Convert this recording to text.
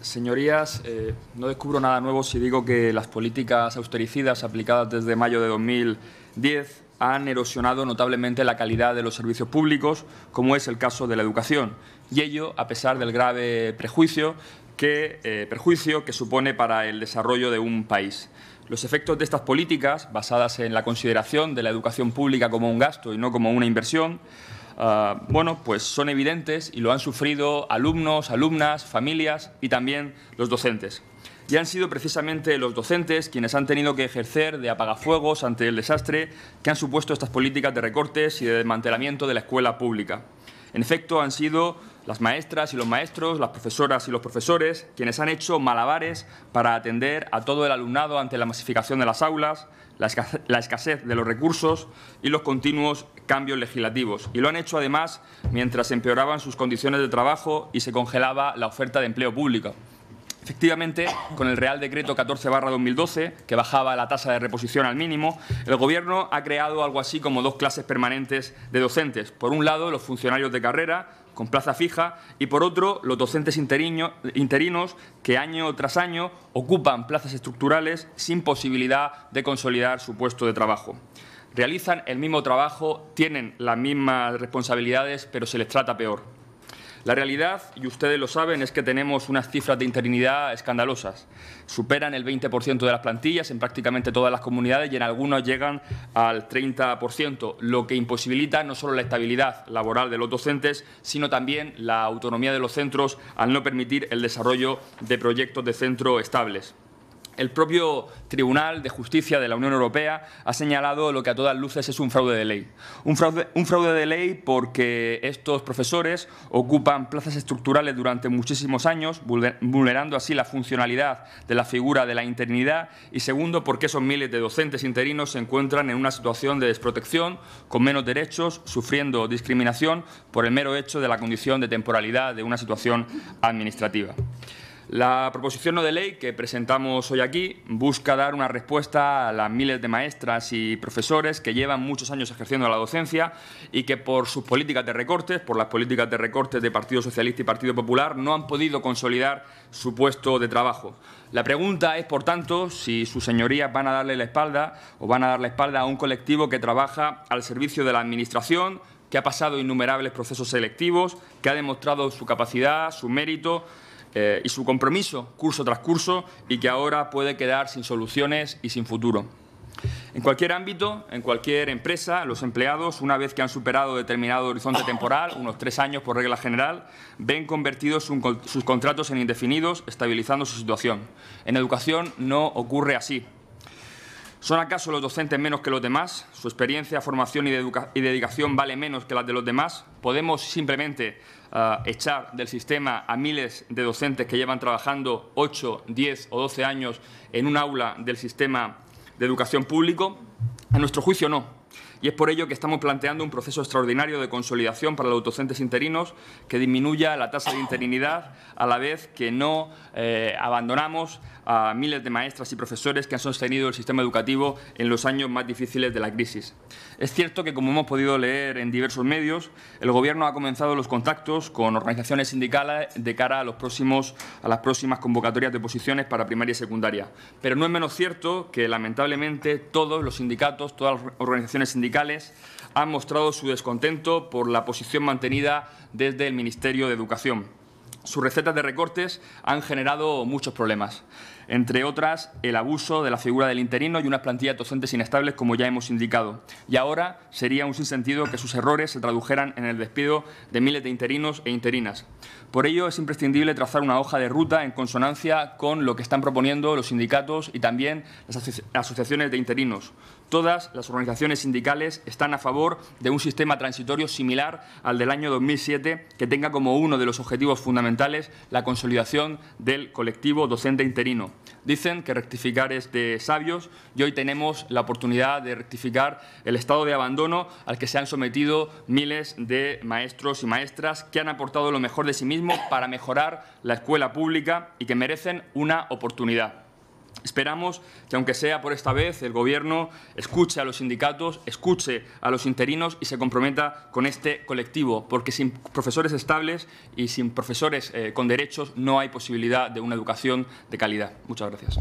Señorías, eh, no descubro nada nuevo si digo que las políticas austericidas aplicadas desde mayo de 2010 han erosionado notablemente la calidad de los servicios públicos, como es el caso de la educación, y ello a pesar del grave prejuicio que, eh, perjuicio que supone para el desarrollo de un país. Los efectos de estas políticas, basadas en la consideración de la educación pública como un gasto y no como una inversión, Ah, bueno, pues son evidentes y lo han sufrido alumnos, alumnas, familias y también los docentes. Y han sido precisamente los docentes quienes han tenido que ejercer de apagafuegos ante el desastre que han supuesto estas políticas de recortes y de desmantelamiento de la escuela pública. En efecto, han sido las maestras y los maestros, las profesoras y los profesores, quienes han hecho malabares para atender a todo el alumnado ante la masificación de las aulas, la escasez de los recursos y los continuos cambios legislativos. Y lo han hecho además mientras empeoraban sus condiciones de trabajo y se congelaba la oferta de empleo público. Efectivamente, con el Real Decreto 14-2012, que bajaba la tasa de reposición al mínimo, el Gobierno ha creado algo así como dos clases permanentes de docentes. Por un lado, los funcionarios de carrera, con plaza fija, y por otro, los docentes interinos que año tras año ocupan plazas estructurales sin posibilidad de consolidar su puesto de trabajo realizan el mismo trabajo, tienen las mismas responsabilidades, pero se les trata peor. La realidad, y ustedes lo saben, es que tenemos unas cifras de interinidad escandalosas. Superan el 20% de las plantillas en prácticamente todas las comunidades y en algunas llegan al 30%, lo que imposibilita no solo la estabilidad laboral de los docentes, sino también la autonomía de los centros al no permitir el desarrollo de proyectos de centro estables. El propio Tribunal de Justicia de la Unión Europea ha señalado lo que a todas luces es un fraude de ley. Un fraude, de ley porque estos profesores ocupan plazas estructurales durante muchísimos años, vulnerando así la funcionalidad de la figura de la interinidad y segundo porque esos miles de docentes interinos se encuentran en una situación de desprotección, con menos derechos, sufriendo discriminación por el mero hecho de la condición de temporalidad de una situación administrativa. La proposición no de ley que presentamos hoy aquí busca dar una respuesta a las miles de maestras y profesores que llevan muchos años ejerciendo la docencia y que por sus políticas de recortes, por las políticas de recortes de Partido Socialista y Partido Popular, no han podido consolidar su puesto de trabajo. La pregunta es, por tanto, si sus señorías van a darle la espalda o van a dar la espalda a un colectivo que trabaja al servicio de la Administración, que ha pasado innumerables procesos selectivos, que ha demostrado su capacidad, su mérito eh, y su compromiso curso tras curso y que ahora puede quedar sin soluciones y sin futuro. En cualquier ámbito, en cualquier empresa, los empleados, una vez que han superado determinado horizonte temporal, unos tres años por regla general, ven convertidos sus contratos en indefinidos, estabilizando su situación. En educación no ocurre así. ¿Son acaso los docentes menos que los demás? ¿Su experiencia, formación y, dedicación vale menos que las de los demás? ¿Podemos simplemente ah, echar del sistema a miles de docentes que llevan trabajando 8, 10 o 12 años en un aula del sistema de educación público? A nuestro juicio no y es por ello que estamos planteando un proceso extraordinario de consolidación para los docentes interinos que disminuya la tasa de interinidad a la vez que no eh, abandonamos a miles de maestras y profesores que han sostenido el sistema educativo en los años más difíciles de la crisis. Es cierto que, como hemos podido leer en diversos medios, el Gobierno ha comenzado los contactos con organizaciones sindicales de cara a, los próximos, a las próximas convocatorias de posiciones para primaria y secundaria. Pero no es menos cierto que, lamentablemente, todos los sindicatos, todas las organizaciones sindicales han mostrado su descontento por la posición mantenida desde el Ministerio de Educación. Sus recetas de recortes han generado muchos problemas entre otras el abuso de la figura del interino y unas plantillas docentes inestables, como ya hemos indicado. Y ahora sería un sinsentido que sus errores se tradujeran en el despido de miles de interinos e interinas. Por ello, es imprescindible trazar una hoja de ruta en consonancia con lo que están proponiendo los sindicatos y también las asociaciones de interinos. Todas las organizaciones sindicales están a favor de un sistema transitorio similar al del año 2007 que tenga como uno de los objetivos fundamentales la consolidación del colectivo docente interino. Dicen que rectificar es de sabios y hoy tenemos la oportunidad de rectificar el estado de abandono al que se han sometido miles de maestros y maestras que han aportado lo mejor de sí mismos para mejorar la escuela pública y que merecen una oportunidad. Esperamos que, aunque sea por esta vez, el Gobierno escuche a los sindicatos, escuche a los interinos y se comprometa con este colectivo, porque sin profesores estables y sin profesores eh, con derechos no hay posibilidad de una educación de calidad. Muchas gracias.